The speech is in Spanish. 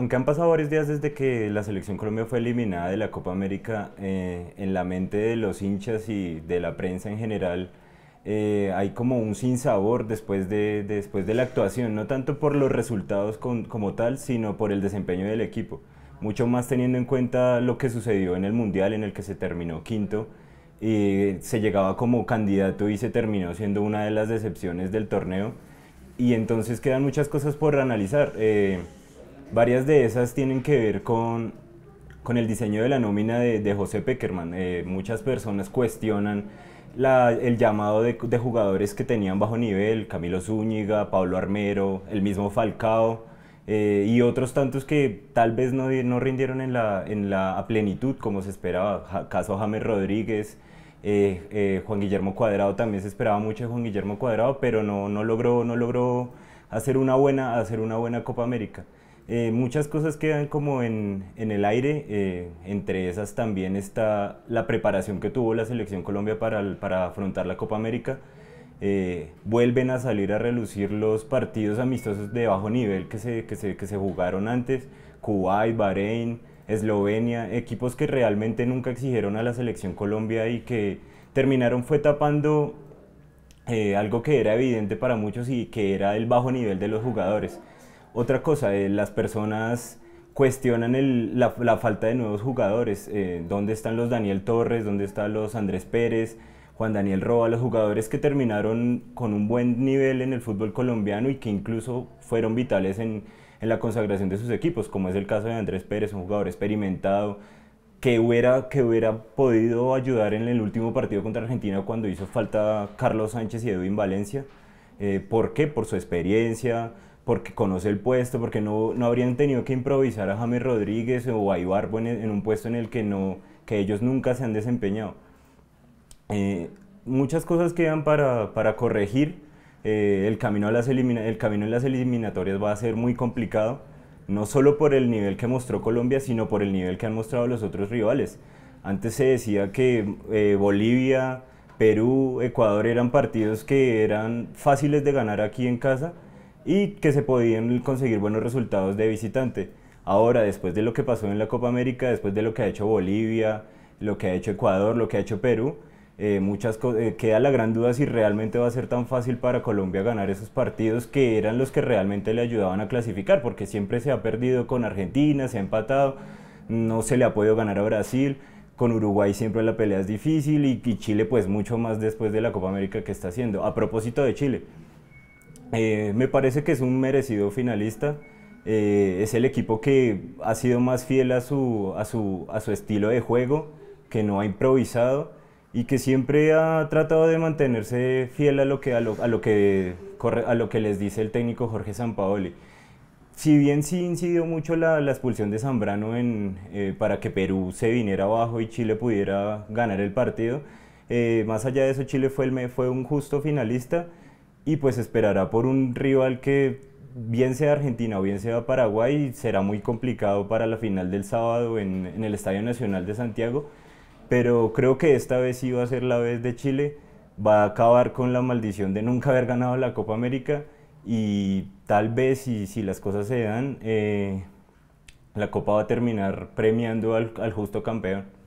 aunque han pasado varios días desde que la selección Colombia fue eliminada de la Copa América, eh, en la mente de los hinchas y de la prensa en general eh, hay como un sinsabor después de, después de la actuación, no tanto por los resultados como tal, sino por el desempeño del equipo. Mucho más teniendo en cuenta lo que sucedió en el Mundial en el que se terminó quinto y se llegaba como candidato y se terminó siendo una de las decepciones del torneo. Y entonces quedan muchas cosas por analizar. Eh, Varias de esas tienen que ver con, el diseño de la nómina de, José Peckerman. Eh, muchas personas cuestionan el llamado de, jugadores que tenían bajo nivel, Camilo Zúñiga, Pablo Armero, el mismo Falcao, eh, y otros tantos que tal vez no, rindieron en la, plenitud como se esperaba, caso James Rodríguez, eh, Juan Guillermo Cuadrado también se esperaba mucho de Juan Guillermo Cuadrado, pero no, no, logró, no logró hacer, una buena, hacer una buena Copa América. Eh, muchas cosas quedan como en, el aire, eh, entre esas también está la preparación que tuvo la selección Colombia para, afrontar la Copa América. Eh, vuelven a salir a relucir los partidos amistosos de bajo nivel que se, que se, que se jugaron antes, Kuwait, Bahrein, Eslovenia, equipos que realmente nunca exigieron a la selección Colombia y que terminaron fue tapando algo que era evidente para muchos y que era el bajo nivel de los jugadores. Otra cosa, eh, las personas cuestionan la, falta de nuevos jugadores. Eh, ¿Dónde están los Daniel Torres? ¿Dónde están los Andrés Pérez? Juan Daniel Roa, los jugadores que terminaron con un buen nivel en el fútbol colombiano y que incluso fueron vitales en, la consagración de sus equipos, como es el caso de Andrés Pérez, un jugador experimentado, que hubiera, que hubiera podido ayudar en el último partido contra Argentina cuando hizo falta Carlos Sánchez y Edwin Valencia. Eh, ¿Por qué? Por su experiencia, porque conoce el puesto, porque no, habrían tenido que improvisar a James Rodríguez o a Ibarbo en, un puesto en el que, no, que ellos nunca se han desempeñado. Eh, muchas cosas quedan para, corregir. Eh, el, camino a las el camino en las eliminatorias va a ser muy complicado, no solo por el nivel que mostró Colombia, sino por el nivel que han mostrado los otros rivales. Antes se decía que eh, Bolivia, Perú, Ecuador eran partidos que eran fáciles de ganar aquí en casa y que se podían conseguir buenos resultados de visitante. Ahora, después de lo que pasó en la Copa América, después de lo que ha hecho Bolivia, lo que ha hecho Ecuador, lo que ha hecho Perú, eh, muchas eh, queda la gran duda si realmente va a ser tan fácil para Colombia ganar esos partidos que eran los que realmente le ayudaban a clasificar, porque siempre se ha perdido con Argentina, se ha empatado, no se le ha podido ganar a Brasil, con Uruguay siempre la pelea es difícil y Chile pues mucho más después de la Copa América que está haciendo. A propósito de Chile, eh, me parece que es un merecido finalista. Eh, es el equipo que ha sido más fiel a su, estilo de juego, que no ha improvisado y que siempre ha tratado de mantenerse fiel a lo que, a lo, que, les dice el técnico Jorge Sampaoli. Si bien sí incidió mucho la, expulsión de Zambrano en, eh, para que Perú se viniera abajo y Chile pudiera ganar el partido, más allá de eso Chile fue, fue un justo finalista y pues esperará por un rival que bien sea Argentina o bien sea Paraguay, será muy complicado para la final del sábado en, el Estadio Nacional de Santiago, pero creo que esta vez iba a ser la vez de Chile, va a acabar con la maldición de nunca haber ganado la Copa América y tal vez si, las cosas se dan, eh, la Copa va a terminar premiando al justo campeón.